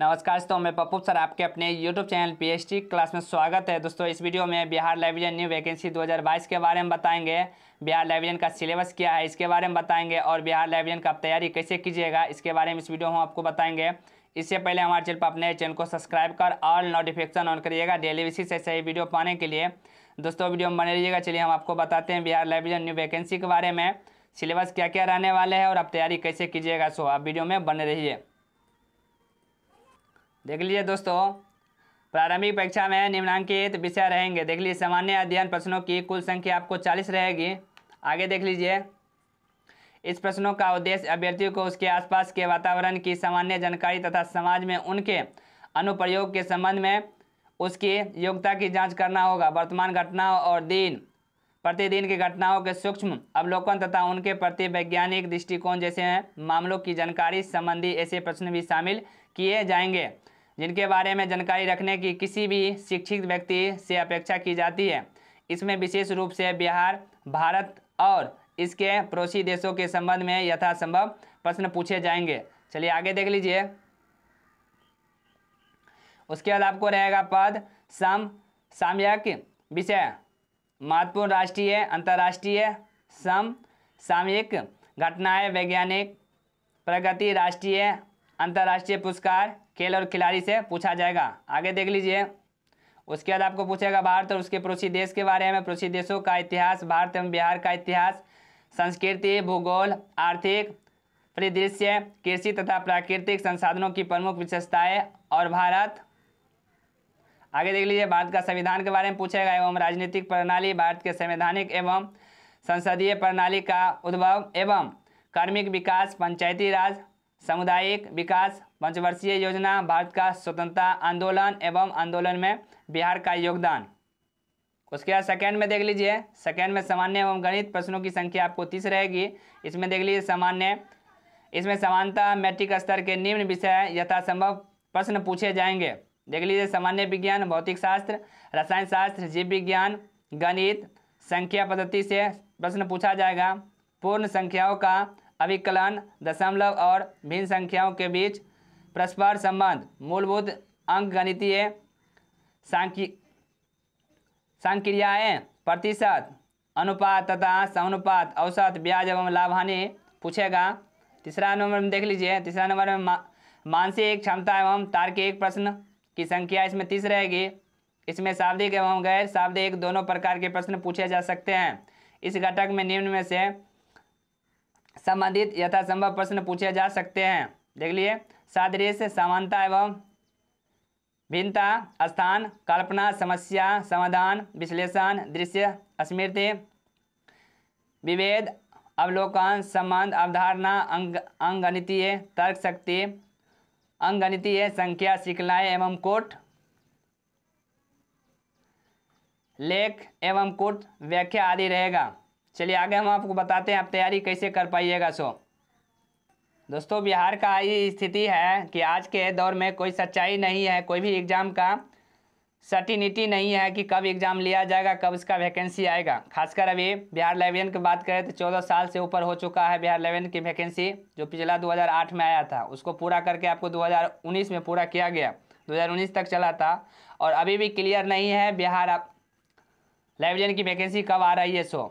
नमस्कार दोस्तों मैं पप्पू सर आपके अपने यूट्यूब चैनल पीएचडी क्लास में स्वागत है दोस्तों इस वीडियो में बिहार लाइब्रेरियन न्यू वैकेंसी 2022 के बारे में बताएंगे बिहार लाइब्रेरियन का सिलेबस क्या है इसके बारे में बताएंगे और बिहार लाइब्रेरियन का तैयारी कैसे कीजिएगा इसके बारे में इस वीडियो हम आपको बताएंगे इससे पहले हमारे चैनल पर अपने चैनल को सब्सक्राइब कर और नोटिफिकेशन ऑन करिएगा डेली बेसिस से सही वीडियो पाने के लिए दोस्तों वीडियो में बने रहिएगा चलिए हम आपको बताते हैं बिहार लाइब्रेरियन न्यू वैकेंसी के बारे में सिलेबस क्या क्या रहने वाले हैं और आप तैयारी कैसे कीजिएगा सो आप वीडियो में बने रहिए देख लीजिए दोस्तों प्रारंभिक परीक्षा में निम्नांकित विषय रहेंगे देख लीजिए सामान्य अध्ययन प्रश्नों की कुल संख्या आपको चालीस रहेगी आगे देख लीजिए इस प्रश्नों का उद्देश्य अभ्यर्थियों को उसके आसपास के वातावरण की सामान्य जानकारी तथा समाज में उनके अनुप्रयोग के संबंध में उसकी योग्यता की जांच करना होगा वर्तमान घटनाओं और दिन प्रतिदिन की घटनाओं के सूक्ष्म अवलोकन तथा उनके प्रति वैज्ञानिक दृष्टिकोण जैसे मामलों की जानकारी संबंधी ऐसे प्रश्न भी शामिल किए जाएंगे जिनके बारे में जानकारी रखने की किसी भी शिक्षित व्यक्ति से अपेक्षा की जाती है इसमें विशेष रूप से बिहार भारत और इसके पड़ोसी देशों के संबंध में यथासंभव प्रश्न पूछे जाएंगे चलिए आगे देख लीजिए उसके बाद आपको रहेगा पद सम सामयिक विषय महत्वपूर्ण राष्ट्रीय अंतर्राष्ट्रीय सम सामयिक घटनाएं वैज्ञानिक प्रगति राष्ट्रीय अंतर्राष्ट्रीय पुरस्कार खेल और खिलाड़ी से पूछा जाएगा आगे देख लीजिए उसके बाद आपको पूछेगा भारत और उसके पड़ोसी देश के बारे में पड़ोसी देशों का इतिहास भारत एवं बिहार का इतिहास संस्कृति भूगोल आर्थिक परिदृश्य कृषि तथा प्राकृतिक संसाधनों की प्रमुख विशेषताएं और भारत आगे देख लीजिए भारत का संविधान के बारे में पूछेगा एवं राजनीतिक प्रणाली भारत के संवैधानिक एवं संसदीय प्रणाली का उद्भव एवं कार्मिक विकास पंचायती राज सामुदायिक विकास पंचवर्षीय योजना भारत का स्वतंत्रता आंदोलन एवं आंदोलन में बिहार का योगदान उसके बाद सेकेंड में देख लीजिए सेकेंड में सामान्य एवं गणित प्रश्नों की संख्या आपको तीस रहेगी इसमें देख लीजिए सामान्य इसमें समानता मैट्रिक स्तर के निम्न विषय यथासंभव प्रश्न पूछे जाएंगे देख लीजिए सामान्य विज्ञान भौतिक शास्त्र रसायन शास्त्र जीव विज्ञान गणित संख्या पद्धति से प्रश्न पूछा जाएगा पूर्ण संख्याओं का अभिकलन दशमलव और भिन्न संख्याओं के बीच परस्पर संबंध मूलभूत अंक गणितीय संक्रियाएँ प्रतिशत अनुपात तथा समनुपात औसत ब्याज एवं लाभानी पूछेगा तीसरा नंबर में देख लीजिए तीसरा नंबर में मानसिक क्षमता एवं तार्किक प्रश्न की संख्या इसमें तीस रहेगी इसमें शाब्दिक एवं गैर शाब्दिक दोनों प्रकार के प्रश्न पूछे जा सकते हैं इस घटक में निम्न में से संबंधित यथासंभव प्रश्न पूछे जा सकते हैं देख लिए सादृश्य समानता एवं भिन्नता स्थान कल्पना समस्या समाधान विश्लेषण दृश्य स्मृति विभेद अवलोकन संबंध अवधारणा अंग अंगणितीय तर्क शक्ति अंगणितीय संख्या सिखलाएँ एवं कोट लेख एवं कोट व्याख्या आदि रहेगा चलिए आगे हम आपको बताते हैं आप तैयारी कैसे कर पाइएगा सो दोस्तों बिहार का ये स्थिति है कि आज के दौर में कोई सच्चाई नहीं है कोई भी एग्ज़ाम का सर्टिनिटी नहीं है कि कब एग्ज़ाम लिया जाएगा कब इसका वैकेंसी आएगा खासकर अभी बिहार लेवन की बात करें तो चौदह साल से ऊपर हो चुका है बिहार लेवन की वैकेंसी जो पिछला 2008 में आया था उसको पूरा करके आपको 2019 में पूरा किया गया 2019 तक चला था और अभी भी क्लियर नहीं है बिहार लाइब्रेरियन की वैकेंसी कब आ रही है सो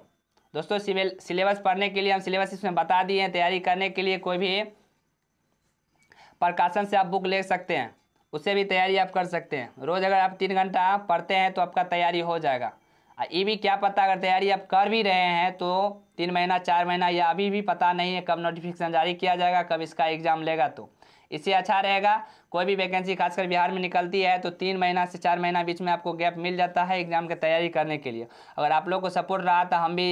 दोस्तों सिलेबस पढ़ने के लिए हम सिलेबस इसमें बता दिए हैं तैयारी करने के लिए कोई भी प्रकाशन से आप बुक ले सकते हैं उससे भी तैयारी आप कर सकते हैं रोज़ अगर आप तीन घंटा पढ़ते हैं तो आपका तैयारी हो जाएगा ये भी क्या पता अगर तैयारी आप कर भी रहे हैं तो तीन महीना चार महीना या अभी भी पता नहीं है कब नोटिफिकेशन जारी किया जाएगा कब इसका एग्ज़ाम लेगा तो इससे अच्छा रहेगा कोई भी वैकेंसी खासकर बिहार में निकलती है तो तीन महीना से चार महीना बीच में आपको गैप मिल जाता है एग्ज़ाम की तैयारी करने के लिए अगर आप लोग को सपोर्ट रहा तो हम भी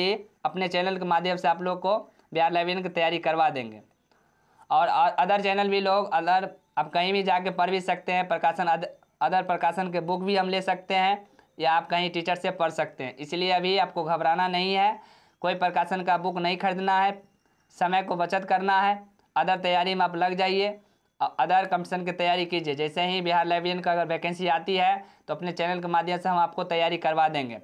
अपने चैनल के माध्यम से आप लोग को बिहार लाइब्रेरियन की तैयारी करवा देंगे और अदर चैनल भी लोग अदर आप कहीं भी जाके पढ़ भी सकते हैं प्रकाशन अदर, अदर प्रकाशन के बुक भी हम ले सकते हैं या आप कहीं टीचर से पढ़ सकते हैं इसलिए अभी आपको घबराना नहीं है कोई प्रकाशन का बुक नहीं खरीदना है समय को बचत करना है अदर तैयारी में आप लग जाइए और अदर कमीशन की तैयारी कीजिए जैसे ही बिहार लाइब्रेरियन का अगर वैकेंसी आती है तो अपने चैनल के माध्यम से हम आपको तैयारी करवा देंगे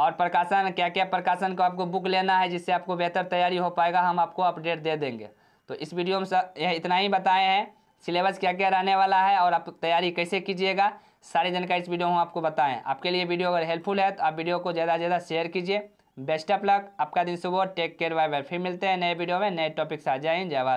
और प्रकाशन क्या क्या प्रकाशन को आपको बुक लेना है जिससे आपको बेहतर तैयारी हो पाएगा हम आपको अपडेट दे देंगे तो इस वीडियो में यह इतना ही बताए हैं सिलेबस क्या क्या रहने वाला है और आप तैयारी कैसे कीजिएगा सारी जानकारी इस वीडियो में आपको बताएं आपके लिए वीडियो अगर हेल्पफुल है तो आप वीडियो को ज़्यादा से ज़्यादा शेयर कीजिए बेस्ट ऑफ लक आपका दिन सुबह टेक केयर बाय बाय फिर मिलते हैं नए वीडियो में नए टॉपिक्स आ जाए जय